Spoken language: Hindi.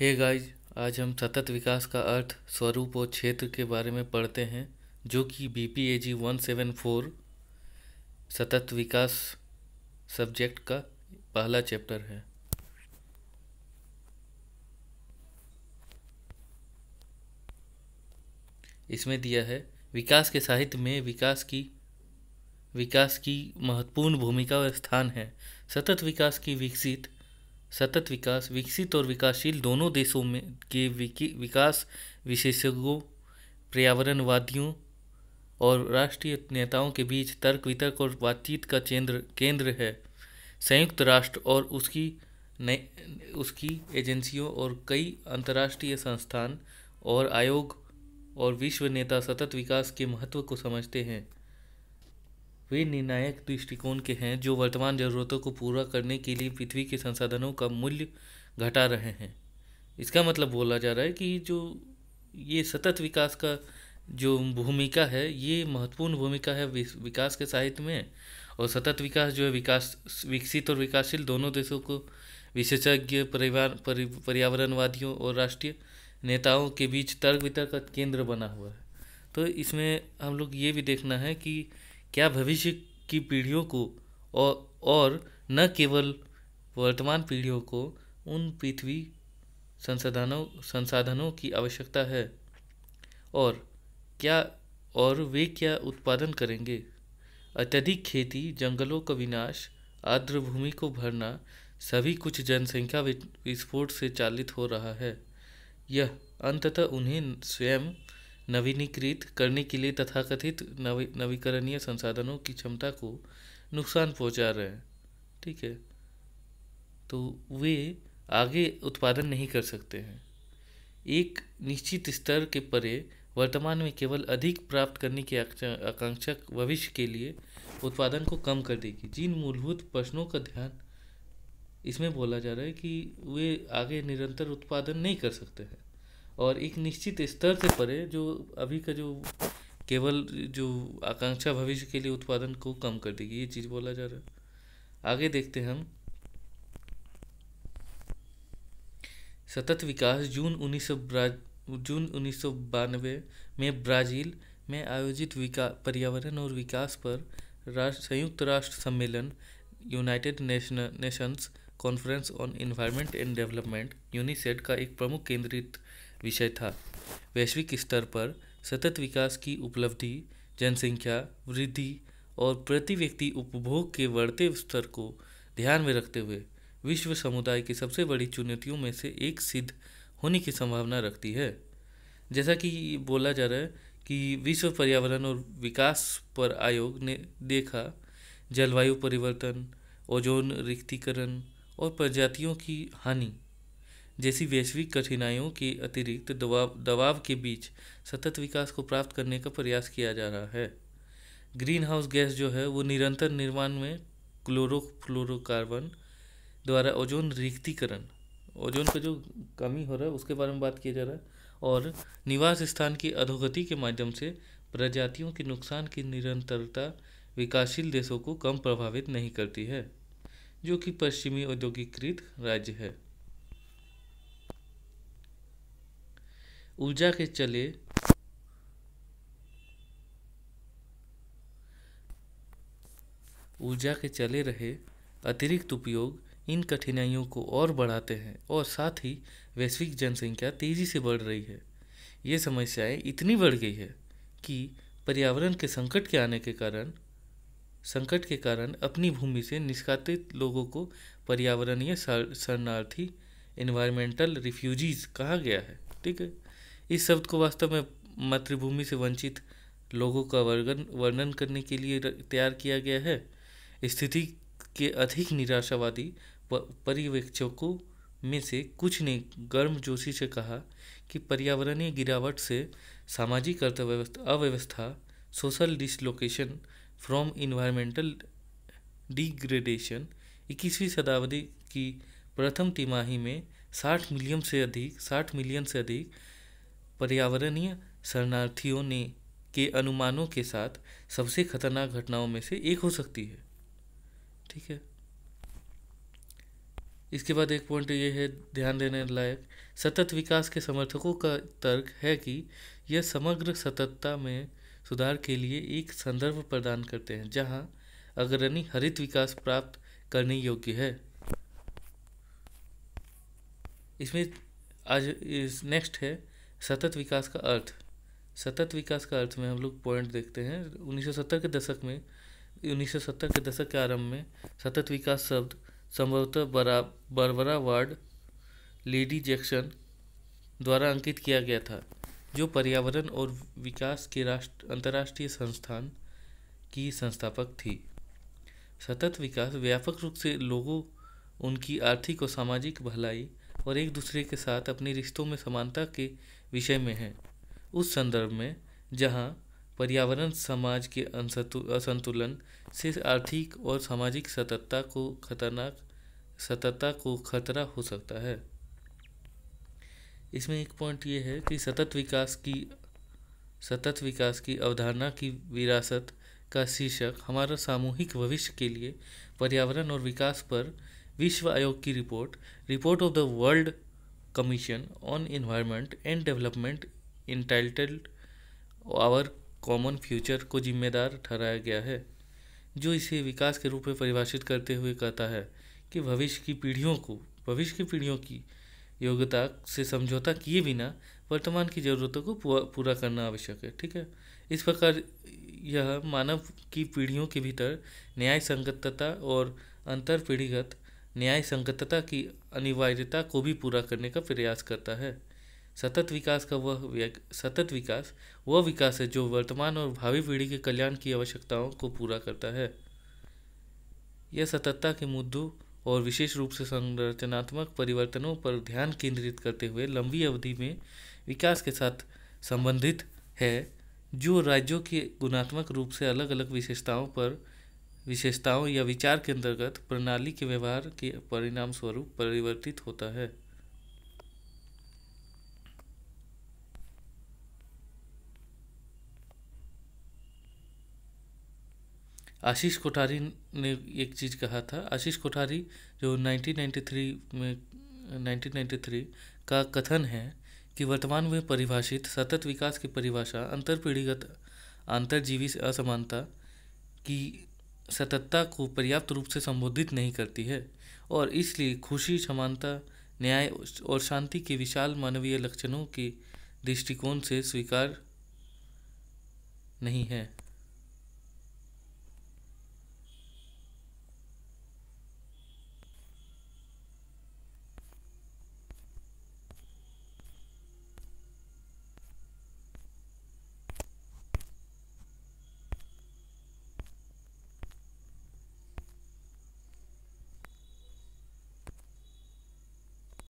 हे hey आज हम सतत विकास का अर्थ स्वरूप और क्षेत्र के बारे में पढ़ते हैं जो कि B P A G one seven four सतत विकास सब्जेक्ट का पहला चैप्टर है इसमें दिया है विकास के साहित्य में विकास की विकास की महत्वपूर्ण भूमिका और स्थान है सतत विकास की विकसित सतत विकास विकसित और विकासशील दोनों देशों में के विकास विशेषज्ञों पर्यावरणवादियों और राष्ट्रीय नेताओं के बीच तर्क वितर्क और बातचीत का केंद्र केंद्र है संयुक्त राष्ट्र और उसकी न, उसकी एजेंसियों और कई अंतर्राष्ट्रीय संस्थान और आयोग और विश्व नेता सतत विकास के महत्व को समझते हैं वे निर्णायक दृष्टिकोण के हैं जो वर्तमान ज़रूरतों को पूरा करने के लिए पृथ्वी के संसाधनों का मूल्य घटा रहे हैं इसका मतलब बोला जा रहा है कि जो ये सतत विकास का जो भूमिका है ये महत्वपूर्ण भूमिका है विकास के साहित्य में और सतत विकास जो है विकास विकसित और विकासशील दोनों देशों को विशेषज्ञ परिवार पर्यावरणवादियों और राष्ट्रीय नेताओं के बीच तर्क वितर्क का केंद्र बना हुआ है तो इसमें हम लोग ये भी देखना है कि क्या भविष्य की पीढ़ियों को और न केवल वर्तमान पीढ़ियों को उन पृथ्वी संसाधनों संसाधनों की आवश्यकता है और क्या और वे क्या उत्पादन करेंगे अत्यधिक खेती जंगलों का विनाश आर्द्र भूमि को भरना सभी कुछ जनसंख्या विस्फोट से चालित हो रहा है यह अंततः उन्हें स्वयं नवीनीकृत करने के लिए तथाकथित नवी नवीकरणीय संसाधनों की क्षमता को नुकसान पहुंचा रहे हैं ठीक है तो वे आगे उत्पादन नहीं कर सकते हैं एक निश्चित स्तर के परे वर्तमान में केवल अधिक प्राप्त करने की आकांक्षा भविष्य के लिए उत्पादन को कम कर देगी जिन मूलभूत प्रश्नों का ध्यान इसमें बोला जा रहा है कि वे आगे निरंतर उत्पादन नहीं कर सकते हैं और एक निश्चित स्तर से परे जो अभी का जो केवल जो आकांक्षा भविष्य के लिए उत्पादन को कम कर देगी ये चीज़ बोला जा रहा है आगे देखते हैं हम सतत विकास जून उन्नीस जून उन्नीस में ब्राज़ील में आयोजित विका पर्यावरण और विकास पर राष्ट्र संयुक्त राष्ट्र सम्मेलन United Nation Nations conference on environment and development UNCED का एक प्रमुख केंद्रित विषय था वैश्विक स्तर पर सतत विकास की उपलब्धि जनसंख्या वृद्धि और प्रति व्यक्ति उपभोग के बढ़ते स्तर को ध्यान में रखते हुए विश्व समुदाय की सबसे बड़ी चुनौतियों में से एक सिद्ध होने की संभावना रखती है जैसा कि बोला जा रहा है कि विश्व पर्यावरण और विकास पर आयोग ने देखा जलवायु परिवर्तन ओजोन रिक्तिकरण और प्रजातियों की हानि जैसी वैश्विक कठिनाइयों के अतिरिक्त दबाव दबाव के बीच सतत विकास को प्राप्त करने का प्रयास किया जा रहा है ग्रीन हाउस गैस जो है वो निरंतर निर्माण में क्लोरो फ्लोरोकार्बन द्वारा ओजोन रिक्तिकरण ओजोन का जो कमी हो रहा है उसके बारे में बात किया जा रहा है और निवास स्थान की अधोगति के माध्यम से प्रजातियों के नुकसान की निरंतरता विकासशील देशों को कम प्रभावित नहीं करती है जो कि पश्चिमी औद्योगिकृत राज्य है ऊर्जा के चले ऊर्जा के चले रहे अतिरिक्त उपयोग इन कठिनाइयों को और बढ़ाते हैं और साथ ही वैश्विक जनसंख्या तेज़ी से बढ़ रही है ये समस्याएं इतनी बढ़ गई है कि पर्यावरण के संकट के आने के कारण संकट के कारण अपनी भूमि से निष्कासित लोगों को पर्यावरणीय शरणार्थी एनवायरमेंटल रिफ्यूजीज कहा गया है ठीक है इस शब्द को वास्तव में मातृभूमि से वंचित लोगों का वर्गन वर्णन करने के लिए तैयार किया गया है स्थिति के अधिक निराशावादी पर्यवेक्षकों में से कुछ ने गर्मजोशी से कहा कि पर्यावरणीय गिरावट से सामाजिक अर्थव्यवस्था अव्यवस्था social dislocation from environmental degradation इक्कीसवीं शताब्दी की प्रथम तिमाही में 60 मिलियन से अधिक 60 मिलियन से अधिक पर्यावरणीय शरणार्थियों ने के अनुमानों के साथ सबसे खतरनाक घटनाओं में से एक हो सकती है ठीक है इसके बाद एक पॉइंट ये है ध्यान देने लायक सतत विकास के समर्थकों का तर्क है कि यह समग्र सततता में सुधार के लिए एक संदर्भ प्रदान करते हैं जहां अग्रणी हरित विकास प्राप्त करने योग्य है इसमें आज इस नेक्स्ट है सतत विकास का अर्थ सतत विकास का अर्थ में हम लोग पॉइंट देखते हैं 1970 के दशक में 1970 के दशक के आरंभ में सतत विकास शब्द संभवतः बरा बरबरा वार्ड लेडी जैक्सन द्वारा अंकित किया गया था जो पर्यावरण और विकास के राष्ट्र अंतर्राष्ट्रीय संस्थान की संस्थापक थी सतत विकास व्यापक रूप से लोगों उनकी आर्थिक और सामाजिक भलाई और एक दूसरे के साथ अपने रिश्तों में समानता के विषय में है उस संदर्भ में जहाँ पर्यावरण समाज के असंतुलन से आर्थिक और सामाजिक सततता को खतरनाक सततता को खतरा हो सकता है इसमें एक पॉइंट ये है कि सतत विकास की सतत विकास की अवधारणा की विरासत का शीर्षक हमारा सामूहिक भविष्य के लिए पर्यावरण और विकास पर विश्व आयोग की report report of the world on environment and development in entitled our common future को जिम्मेदार ठहराया गया है जो इसे विकास के रूप में परिभाषित करते हुए कहता है कि भविष्य की पीढ़ियों को भविष्य की पीढ़ियों की योग्यता से समझौता किए बिना वर्तमान की ज़रूरतों को पूरा करना आवश्यक है ठीक है इस प्रकार यह मानव की पीढ़ियों के भीतर न्याय संगतता और अंतर पीढ़ीगत न्याय संगतता की अनिवार्यता को भी पूरा करने का प्रयास करता है सतत विकास का वह सतत विकास वह विकास है जो वर्तमान और भावी पीढ़ी के कल्याण की आवश्यकताओं को पूरा करता है यह सततता के मुद्दों और विशेष रूप से संरचनात्मक परिवर्तनों पर ध्यान केंद्रित करते हुए लंबी अवधि में विकास के साथ संबंधित है जो राज्यों के गुणात्मक रूप से अलग अलग विशेषताओं पर विशेषताओं या विचार के अंतर्गत प्रणाली के व्यवहार के परिणाम स्वरूप परिवर्तित होता है आशीष कोठारी ने एक चीज़ कहा था आशीष कोठारी जो 1993 में 1993 का कथन है कि वर्तमान में परिभाषित सतत विकास की परिभाषा अंतर पीढ़ीगत आंतरजीवी असमानता की सततता को पर्याप्त रूप से संबोधित नहीं करती है और इसलिए खुशी समानता न्याय और शांति के विशाल मानवीय लक्षणों के दृष्टिकोण से स्वीकार नहीं है